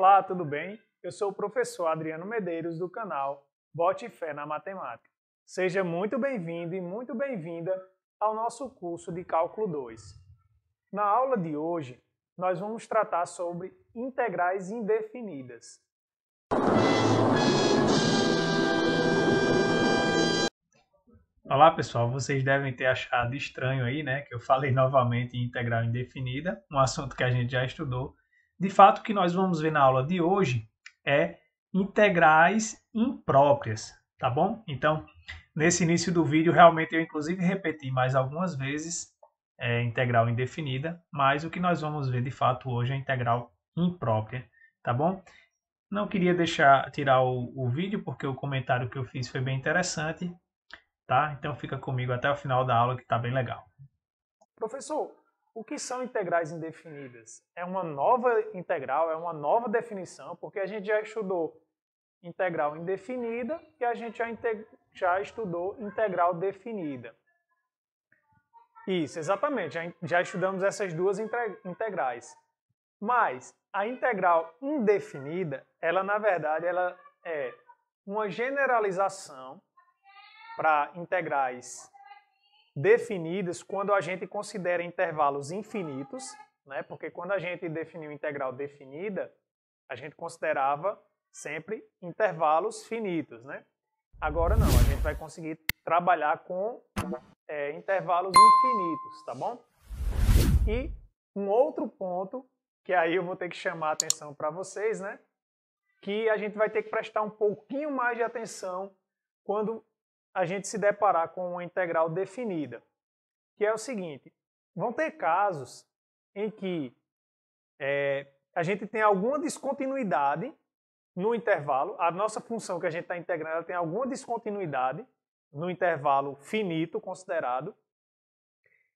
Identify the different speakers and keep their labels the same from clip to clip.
Speaker 1: Olá, tudo bem? Eu sou o professor Adriano Medeiros do canal Bote Fé na Matemática. Seja muito bem-vindo e muito bem-vinda ao nosso curso de Cálculo 2. Na aula de hoje, nós vamos tratar sobre integrais indefinidas. Olá pessoal, vocês devem ter achado estranho aí, né, que eu falei novamente em integral indefinida, um assunto que a gente já estudou, de fato, o que nós vamos ver na aula de hoje é integrais impróprias, tá bom? Então, nesse início do vídeo, realmente eu inclusive repeti mais algumas vezes é, integral indefinida, mas o que nós vamos ver de fato hoje é integral imprópria, tá bom? Não queria deixar tirar o, o vídeo porque o comentário que eu fiz foi bem interessante, tá? Então fica comigo até o final da aula que tá bem legal. Professor, o que são integrais indefinidas? É uma nova integral, é uma nova definição, porque a gente já estudou integral indefinida e a gente já, já estudou integral definida. Isso, exatamente. Já, já estudamos essas duas integrais. Mas a integral indefinida, ela na verdade ela é uma generalização para integrais definidas quando a gente considera intervalos infinitos, né? porque quando a gente definiu integral definida, a gente considerava sempre intervalos finitos. Né? Agora não, a gente vai conseguir trabalhar com é, intervalos infinitos, tá bom? E um outro ponto, que aí eu vou ter que chamar a atenção para vocês, né? que a gente vai ter que prestar um pouquinho mais de atenção quando a gente se deparar com uma integral definida, que é o seguinte: vão ter casos em que é, a gente tem alguma descontinuidade no intervalo, a nossa função que a gente está integrando tem alguma descontinuidade no intervalo finito considerado,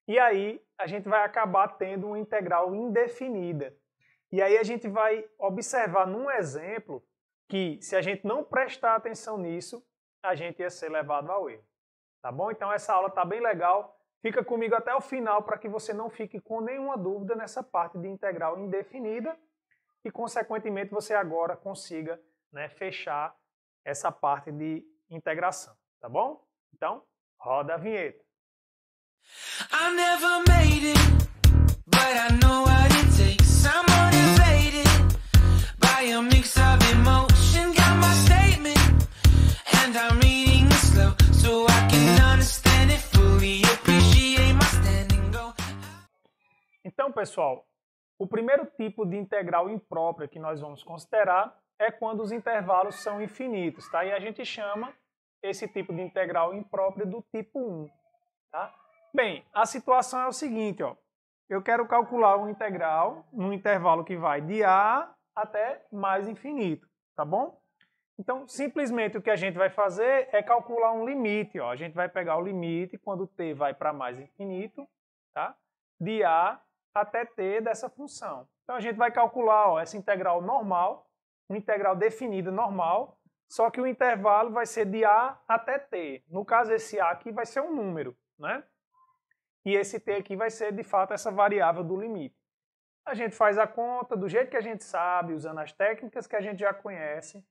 Speaker 1: e aí a gente vai acabar tendo uma integral indefinida. E aí a gente vai observar num exemplo que, se a gente não prestar atenção nisso, a gente ia ser levado ao erro. Tá bom? Então essa aula tá bem legal. Fica comigo até o final para que você não fique com nenhuma dúvida nessa parte de integral indefinida e, consequentemente, você agora consiga né, fechar essa parte de integração. Tá bom? Então, roda a vinheta.
Speaker 2: I never
Speaker 1: made it, but I know what it takes. I'm motivated by a mix of emotions. pessoal, o primeiro tipo de integral imprópria que nós vamos considerar é quando os intervalos são infinitos, tá? E a gente chama esse tipo de integral imprópria do tipo 1, tá? Bem, a situação é o seguinte, ó. Eu quero calcular uma integral num intervalo que vai de A até mais infinito, tá bom? Então, simplesmente o que a gente vai fazer é calcular um limite, ó. A gente vai pegar o limite quando t vai para mais infinito, tá? De A até t dessa função. Então a gente vai calcular ó, essa integral normal, uma integral definida normal, só que o intervalo vai ser de a até t. No caso, esse a aqui vai ser um número, né? E esse t aqui vai ser, de fato, essa variável do limite. A gente faz a conta do jeito que a gente sabe, usando as técnicas que a gente já conhece,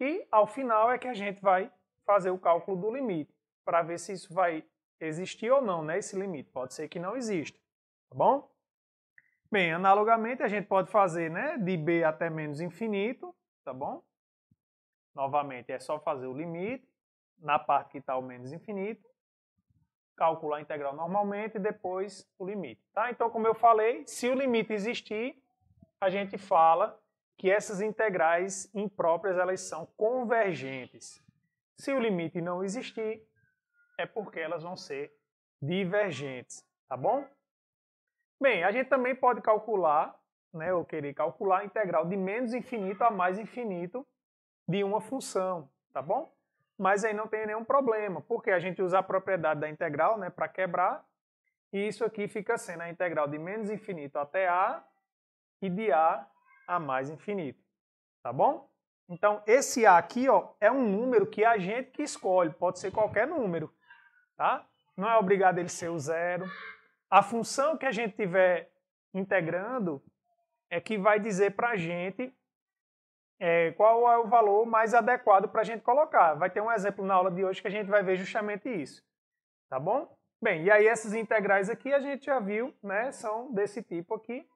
Speaker 1: e ao final é que a gente vai fazer o cálculo do limite, para ver se isso vai existir ou não, né? Esse limite. Pode ser que não exista, tá bom? Bem, analogamente a gente pode fazer né, de b até menos infinito, tá bom? Novamente é só fazer o limite na parte que está o menos infinito, calcular a integral normalmente e depois o limite. Tá? Então, como eu falei, se o limite existir, a gente fala que essas integrais impróprias elas são convergentes. Se o limite não existir, é porque elas vão ser divergentes, tá bom? Bem, a gente também pode calcular, né, ou querer calcular a integral de menos infinito a mais infinito de uma função, tá bom? Mas aí não tem nenhum problema, porque a gente usa a propriedade da integral né, para quebrar, e isso aqui fica sendo a integral de menos infinito até a e de a a mais infinito, tá bom? Então, esse a aqui ó, é um número que a gente que escolhe, pode ser qualquer número, tá? Não é obrigado ele ser o zero, a função que a gente tiver integrando é que vai dizer para a gente é, qual é o valor mais adequado para a gente colocar. Vai ter um exemplo na aula de hoje que a gente vai ver justamente isso. Tá bom? Bem, e aí essas integrais aqui a gente já viu, né? São desse tipo aqui.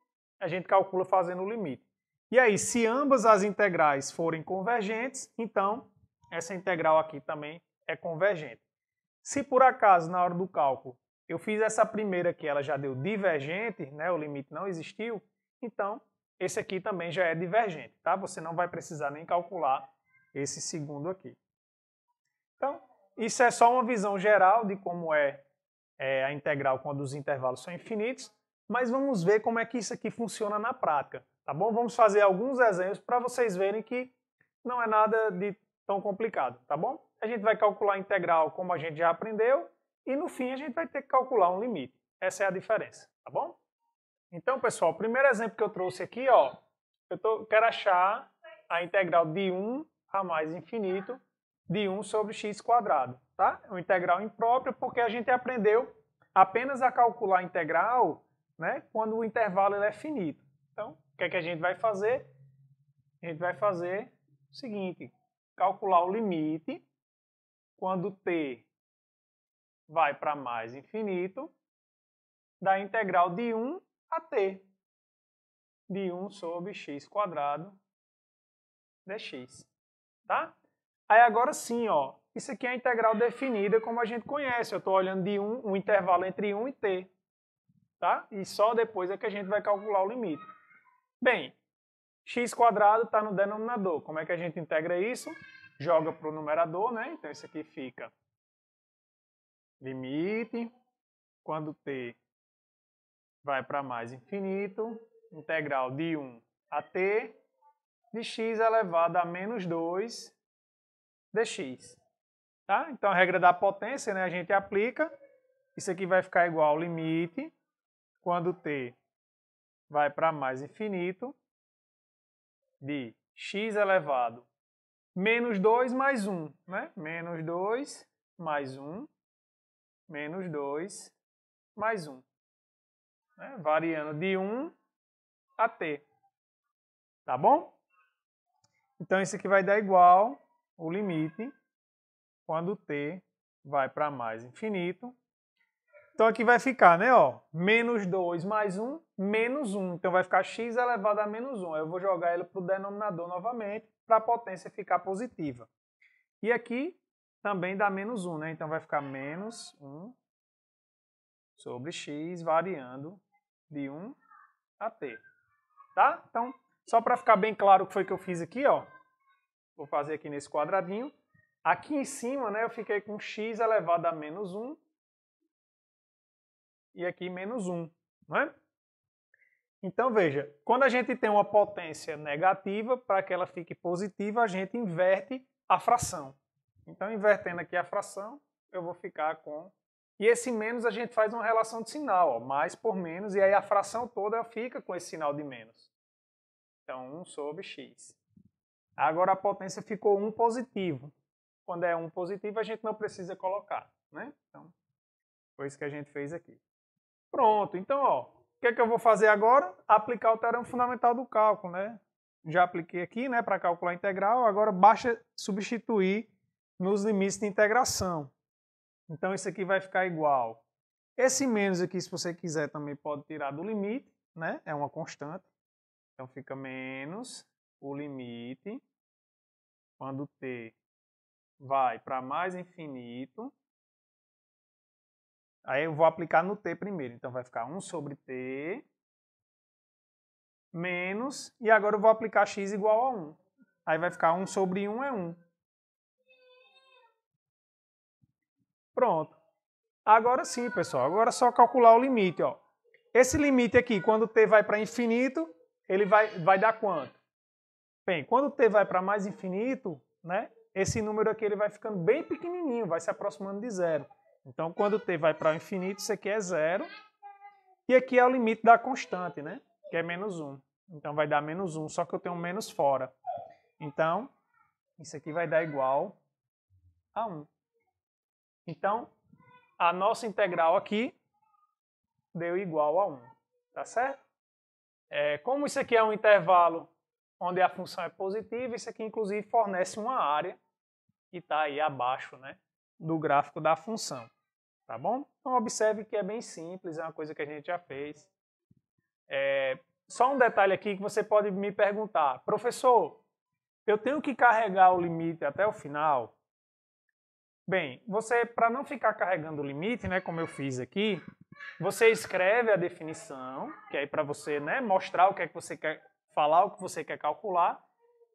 Speaker 1: A gente calcula fazendo o limite. E aí, se ambas as integrais forem convergentes, então essa integral aqui também é convergente. Se por acaso, na hora do cálculo, eu fiz essa primeira que ela já deu divergente, né? O limite não existiu. Então, esse aqui também já é divergente, tá? Você não vai precisar nem calcular esse segundo aqui. Então, isso é só uma visão geral de como é, é a integral quando os intervalos são infinitos, mas vamos ver como é que isso aqui funciona na prática, tá bom? Vamos fazer alguns exemplos para vocês verem que não é nada de tão complicado, tá bom? A gente vai calcular a integral como a gente já aprendeu, e no fim a gente vai ter que calcular um limite. Essa é a diferença, tá bom? Então, pessoal, o primeiro exemplo que eu trouxe aqui, ó, eu tô, quero achar a integral de 1 a mais infinito de 1 sobre x quadrado, tá? É uma integral imprópria porque a gente aprendeu apenas a calcular a integral né, quando o intervalo é finito. Então, o que, é que a gente vai fazer? A gente vai fazer o seguinte, calcular o limite quando
Speaker 2: t vai para mais infinito da
Speaker 1: integral de 1 a t, de 1 sobre x quadrado dx, tá? Aí agora sim, ó, isso aqui é a integral definida como a gente conhece, eu estou olhando de 1, um intervalo entre 1 e t, tá? E só depois é que a gente vai calcular o limite. Bem, x quadrado está no denominador, como é que a gente integra isso? Joga para o numerador, né? Então isso aqui fica limite. Quando t vai para mais infinito, integral de 1 a t de x elevado a menos 2 dx. Tá? Então, a regra da potência né, a gente aplica. Isso aqui vai ficar igual ao limite quando t vai para mais infinito
Speaker 2: de x elevado menos 2 mais 1, né? Menos 2 mais 1 menos 2, mais 1. Né? Variando de 1 a t. Tá
Speaker 1: bom? Então, isso aqui vai dar igual o limite quando t vai para mais infinito. Então, aqui vai ficar, né? Ó, menos 2 mais 1, menos 1. Então, vai ficar x elevado a menos 1. Eu vou jogar ele para o denominador novamente, para a potência ficar positiva. E aqui também dá menos 1, né? Então vai ficar menos 1 sobre x variando de 1 a t. Tá? Então, só para ficar bem claro o que foi que eu fiz aqui, ó. Vou fazer aqui nesse quadradinho. Aqui em cima, né, eu fiquei com x elevado a menos 1 e aqui menos 1, né? Então, veja, quando a gente tem uma potência negativa, para que ela fique positiva, a gente inverte a fração. Então, invertendo aqui a fração, eu vou ficar com... E esse menos a gente faz uma relação de sinal, ó, mais por menos, e aí a fração toda fica com esse sinal de menos. Então, 1 sobre x. Agora a potência ficou 1 positivo. Quando é 1 positivo, a gente não precisa colocar, né? Então, foi isso que a gente fez aqui. Pronto, então, ó, o que, é que eu vou fazer agora? Aplicar o teorema fundamental do cálculo, né? Já apliquei aqui, né, para calcular a integral, agora basta substituir nos limites de integração. Então, isso aqui vai ficar igual. Esse menos aqui, se você quiser, também pode tirar do limite, né? É uma constante. Então, fica menos o
Speaker 2: limite quando t vai para mais infinito. Aí eu vou aplicar no t primeiro. Então, vai ficar 1 sobre t menos, e agora eu vou aplicar x igual
Speaker 1: a 1. Aí vai ficar 1 sobre 1 é 1. Pronto. Agora sim, pessoal. Agora é só calcular o limite. Ó. Esse limite aqui, quando t vai para infinito, ele vai, vai dar quanto? Bem, quando t vai para mais infinito, né, esse número aqui ele vai ficando bem pequenininho, vai se aproximando de zero. Então, quando t vai para o infinito, isso aqui é zero. E aqui é o limite da constante, né? Que é menos 1. Então, vai dar menos 1, só que eu tenho menos fora. Então, isso aqui vai dar igual a 1. Então, a nossa integral aqui deu igual a 1, tá certo? É, como isso aqui é um intervalo onde a função é positiva, isso aqui inclusive fornece uma área que está aí abaixo né, do gráfico da função, tá bom? Então observe que é bem simples, é uma coisa que a gente já fez. É, só um detalhe aqui que você pode me perguntar, professor, eu tenho que carregar o limite até o final? Bem, você, para não ficar carregando o limite, né, como eu fiz aqui, você escreve a definição, que é para você né, mostrar o que é que você quer falar, o que você quer calcular,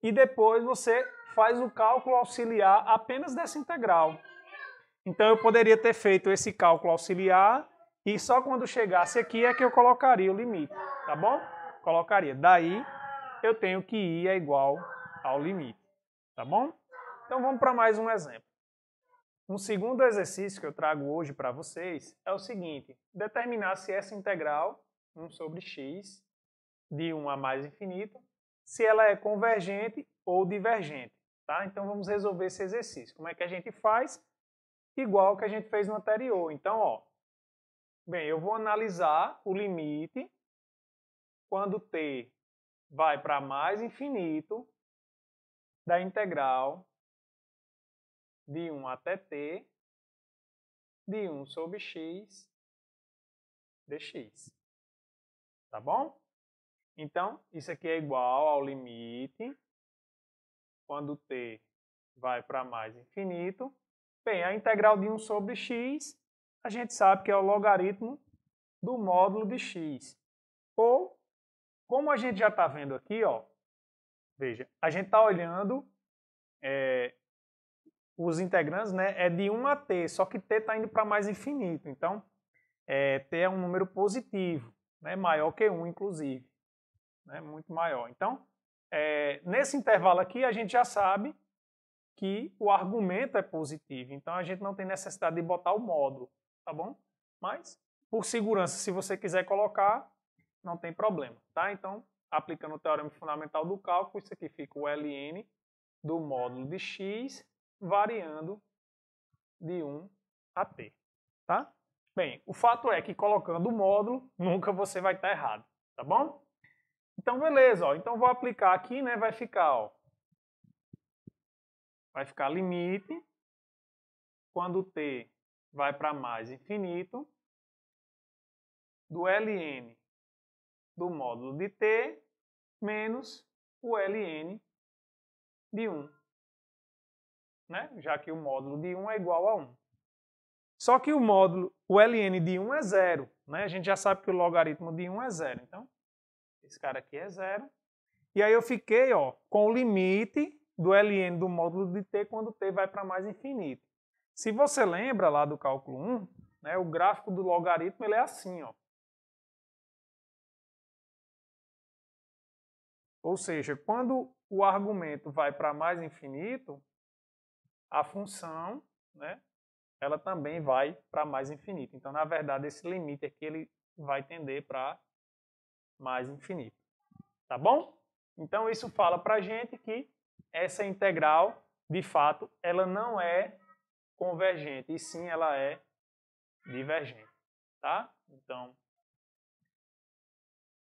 Speaker 1: e depois você faz o cálculo auxiliar apenas dessa integral. Então eu poderia ter feito esse cálculo auxiliar e só quando chegasse aqui é que eu colocaria o limite, tá bom? Colocaria. Daí eu tenho que i é igual ao limite, tá bom? Então vamos para mais um exemplo. Um segundo exercício que eu trago hoje para vocês é o seguinte: determinar se essa integral, 1 sobre x, de 1 a mais infinito, se ela é convergente ou divergente. Tá? Então vamos resolver esse exercício. Como é que a gente faz? Igual que a gente fez no anterior. Então, ó, bem, eu vou analisar o limite quando t vai para mais infinito
Speaker 2: da integral de 1 até t, de 1 sobre x, dx. Tá bom? Então, isso aqui é igual ao limite
Speaker 1: quando t vai para mais infinito. Bem, a integral de 1 sobre x, a gente sabe que é o logaritmo do módulo de x. Ou, como a gente já está vendo aqui, ó, veja, a gente está olhando é, os integrantes, né, é de 1 a t, só que t está indo para mais infinito. Então, é, t é um número positivo, né, maior que 1, inclusive, né, muito maior. Então, é, nesse intervalo aqui, a gente já sabe que o argumento é positivo, então a gente não tem necessidade de botar o módulo, tá bom? Mas, por segurança, se você quiser colocar, não tem problema, tá? Então, aplicando o Teorema Fundamental do Cálculo, isso aqui fica o ln do módulo de x variando de 1 a t. Tá? Bem, o fato é que colocando o módulo, nunca você vai estar tá errado, tá bom? Então, beleza, ó. Então, vou aplicar aqui, né? Vai ficar,
Speaker 2: ó. Vai ficar limite quando t vai para mais infinito do ln do módulo de t menos o ln de 1 né? já que o módulo de 1 é igual a 1.
Speaker 1: Só que o módulo, o ln de 1 é zero. Né? A gente já sabe que o logaritmo de 1 é zero. Então, esse cara aqui é zero. E aí eu fiquei ó, com o limite do ln do módulo de t quando t vai para mais infinito. Se você lembra lá do cálculo 1, né, o gráfico do logaritmo ele é assim. Ó.
Speaker 2: Ou seja, quando o
Speaker 1: argumento vai para mais infinito, a função, né, ela também vai para mais infinito. Então, na verdade, esse limite aqui é ele vai tender para mais infinito. Tá bom? Então, isso fala para a gente que essa integral, de fato, ela não é convergente, e sim ela é divergente. Tá? Então,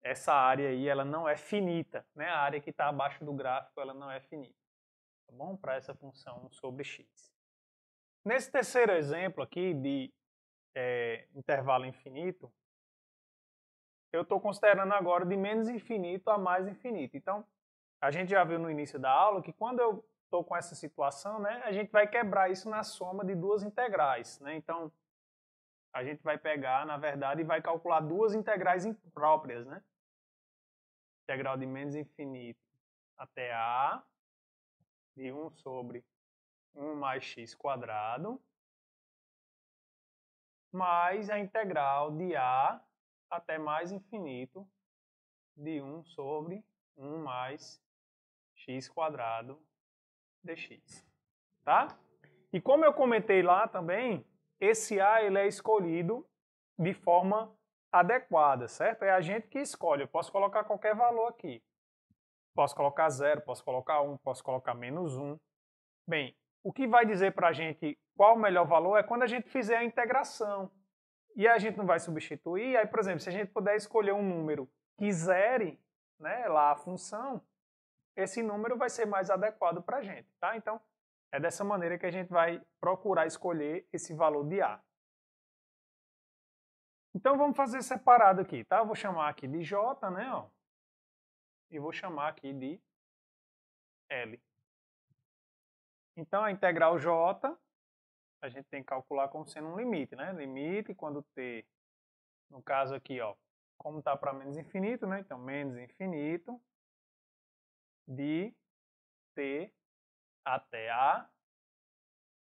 Speaker 1: essa área aí ela não é finita, né? A área que está abaixo do gráfico ela não é finita tá bom? Para essa função sobre x. Nesse terceiro exemplo aqui de é, intervalo infinito, eu estou considerando agora de menos infinito a mais infinito. Então, a gente já viu no início da aula que quando eu estou com essa situação, né, a gente vai quebrar isso na soma de duas integrais. Né? Então, a gente vai pegar, na verdade, e vai calcular duas integrais impróprias. Né? Integral de menos infinito até
Speaker 2: a de 1 sobre 1 mais x quadrado, mais a integral de a até mais infinito de 1 sobre 1 mais x
Speaker 1: quadrado dx. Tá? E como eu comentei lá também, esse a ele é escolhido de forma adequada, certo? É a gente que escolhe. Eu posso colocar qualquer valor aqui. Posso colocar 0, posso colocar 1, um, posso colocar menos 1. Um. Bem, o que vai dizer para a gente qual o melhor valor é quando a gente fizer a integração. E a gente não vai substituir. Aí, por exemplo, se a gente puder escolher um número que zere né, lá a função, esse número vai ser mais adequado para a gente. Tá? Então, é dessa maneira que a gente vai procurar escolher esse valor de A. Então, vamos fazer separado aqui. Tá?
Speaker 2: Eu vou chamar aqui de J, né? Ó e vou chamar aqui de L. Então, a integral J, a gente tem
Speaker 1: que calcular como sendo um limite, né? Limite quando T, no caso aqui, ó, como está para menos infinito, né? Então, menos infinito de
Speaker 2: T até A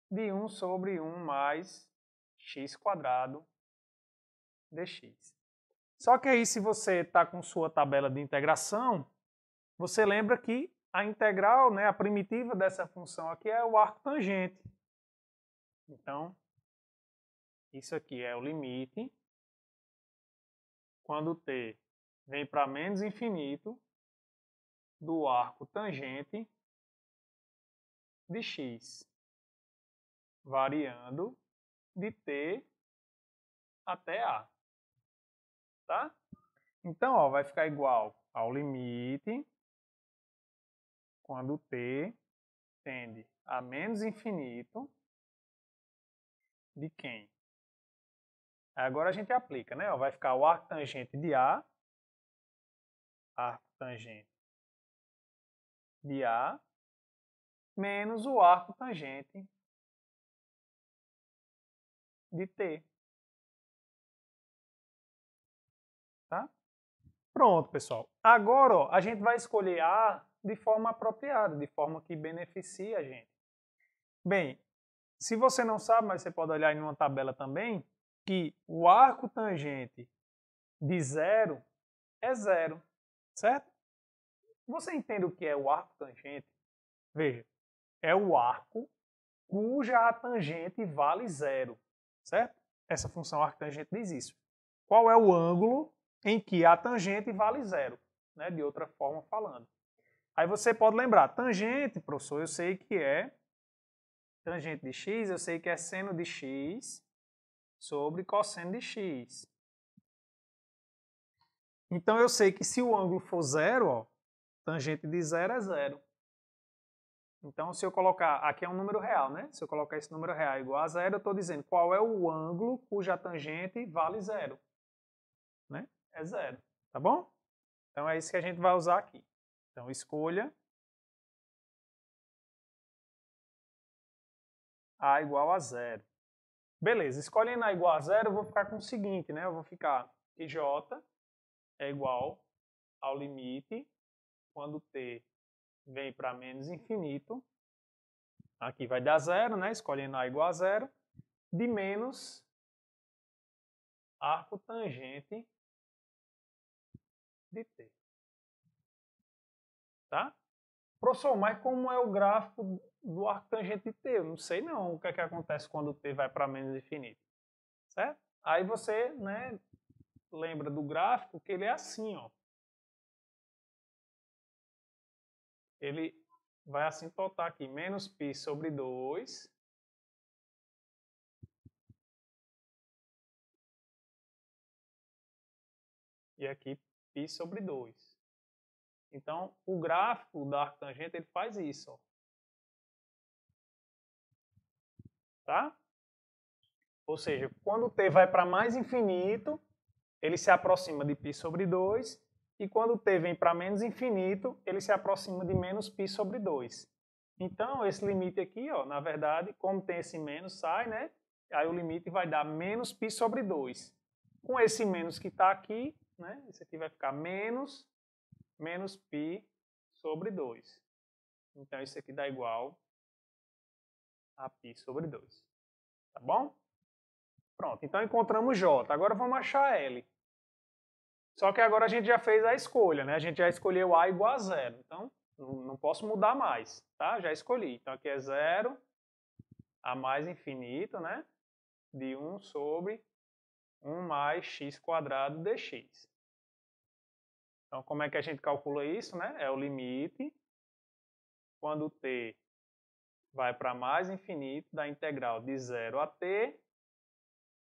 Speaker 2: de 1 sobre 1
Speaker 1: mais x quadrado dx. Só que aí, se você está com sua tabela de integração, você lembra que a integral, né, a primitiva dessa função aqui é o arco tangente. Então,
Speaker 2: isso aqui é o limite quando t vem para menos infinito do arco tangente de x, variando de t até a. Tá? Então, ó, vai ficar igual ao limite quando t tende a menos infinito de quem? Agora a gente aplica, né? Vai ficar o arco tangente de A, arco tangente de A, menos o arco tangente de T.
Speaker 1: Tá? Pronto, pessoal. Agora, ó, a gente vai escolher A de forma apropriada, de forma que beneficie a gente. Bem, se você não sabe, mas você pode olhar em uma tabela também, que o arco tangente de zero é zero, certo? Você entende o que é o arco tangente? Veja, é o arco cuja tangente vale zero, certo? Essa função arco tangente diz isso. Qual é o ângulo em que a tangente vale zero, né? de outra forma falando. Aí você pode lembrar, tangente, professor, eu sei que é tangente de x, eu sei que é seno de x sobre cosseno de x. Então eu sei que se o ângulo for zero, ó, tangente de zero é zero. Então se eu colocar, aqui é um número real, né? Se eu colocar esse número real igual a zero, eu estou dizendo qual é o ângulo cuja tangente vale zero. Né? É zero, tá bom? Então é isso que a gente vai usar aqui. Então, escolha
Speaker 2: A igual a zero.
Speaker 1: Beleza, escolhendo A igual a zero, eu vou ficar com o seguinte, né? Eu vou ficar que J é igual ao limite quando T vem para menos infinito. Aqui vai dar zero, né? Escolhendo A igual a zero.
Speaker 2: De menos arco tangente de T tá? Professor,
Speaker 1: mas como é o gráfico do arco tangente de T? Eu não sei não o que, é que acontece quando T vai para menos infinito, certo? Aí você, né, lembra do gráfico
Speaker 2: que ele é assim, ó. Ele vai assim total aqui, menos π sobre 2, e aqui π sobre 2. Então, o gráfico da arctangente ele faz isso. Ó. Tá?
Speaker 1: Ou seja, quando t vai para mais infinito, ele se aproxima de π sobre 2, e quando t vem para menos infinito, ele se aproxima de menos π sobre 2. Então, esse limite aqui, ó, na verdade, como tem esse menos, sai, né? Aí o limite vai dar menos π sobre 2. Com esse menos que está aqui, né? Isso aqui vai ficar menos menos π sobre 2.
Speaker 2: Então, isso aqui dá igual a π sobre 2. Tá bom?
Speaker 1: Pronto, então encontramos J. Agora vamos achar L. Só que agora a gente já fez a escolha, né? A gente já escolheu A igual a zero. Então, não posso mudar mais, tá? Já escolhi. Então, aqui é zero a mais infinito, né? De 1 sobre 1 mais x quadrado dx.
Speaker 2: Então, como é que a gente calcula isso? Né? É o limite quando t vai para mais infinito da integral de zero a t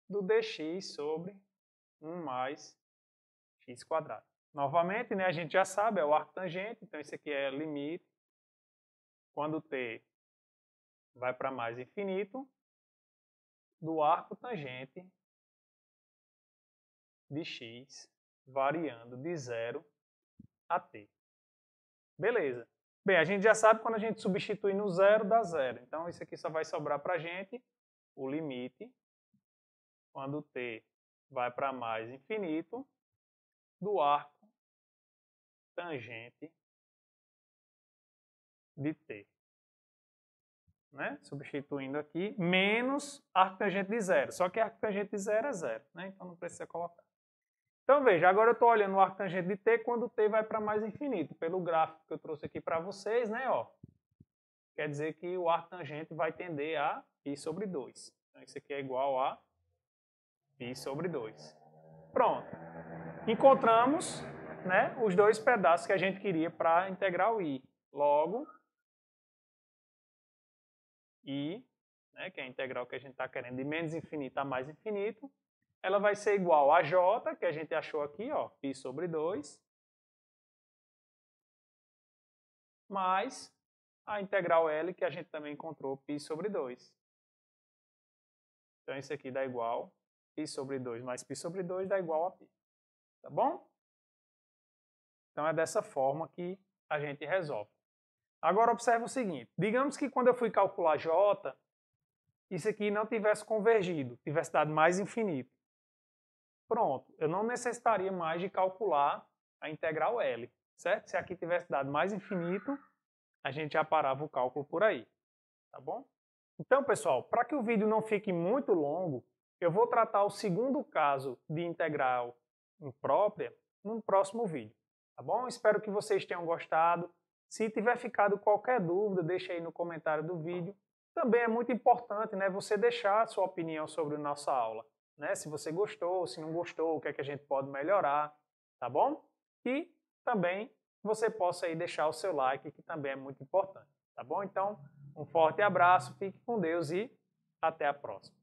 Speaker 1: do dx sobre 1 mais x quadrado. Novamente, né, a gente já sabe, é o arco tangente, então isso aqui é o limite
Speaker 2: quando t vai para mais infinito do arco tangente de x
Speaker 1: variando de zero a t. Beleza. Bem, a gente já sabe quando a gente substitui no zero, dá zero. Então, isso aqui só vai sobrar para a gente o limite quando t vai para mais infinito
Speaker 2: do arco tangente
Speaker 1: de t. Né? Substituindo aqui, menos arco tangente de zero. Só que arco tangente de zero é zero, né? então não precisa colocar. Então veja, agora eu estou olhando o arco tangente de t quando t vai para mais infinito. Pelo gráfico que eu trouxe aqui para vocês, né? Ó, quer dizer que o arco tangente vai tender a π sobre 2. Então isso aqui é igual a π sobre 2. Pronto. Encontramos né, os dois pedaços que a gente queria para a integral i. Logo,
Speaker 2: i, né, que é a integral que a gente está querendo de menos infinito a mais infinito, ela vai ser igual a J, que a gente achou aqui, ó, π sobre 2, mais a integral L, que a gente também encontrou, π sobre 2. Então, isso aqui dá igual π sobre 2 mais π sobre 2 dá igual a π. Tá bom?
Speaker 1: Então, é dessa forma que a gente resolve. Agora, observa o seguinte. Digamos que quando eu fui calcular J, isso aqui não tivesse convergido, tivesse dado mais infinito. Pronto, eu não necessitaria mais de calcular a integral L, certo? Se aqui tivesse dado mais infinito, a gente já parava o cálculo por aí, tá bom? Então, pessoal, para que o vídeo não fique muito longo, eu vou tratar o segundo caso de integral imprópria num próximo vídeo, tá bom? Espero que vocês tenham gostado. Se tiver ficado qualquer dúvida, deixa aí no comentário do vídeo. Também é muito importante né, você deixar a sua opinião sobre a nossa aula né? Se você gostou, se não gostou, o que é que a gente pode melhorar, tá bom? E também você possa aí deixar o seu like, que também é muito importante, tá bom? Então, um forte abraço, fique com Deus e até a próxima.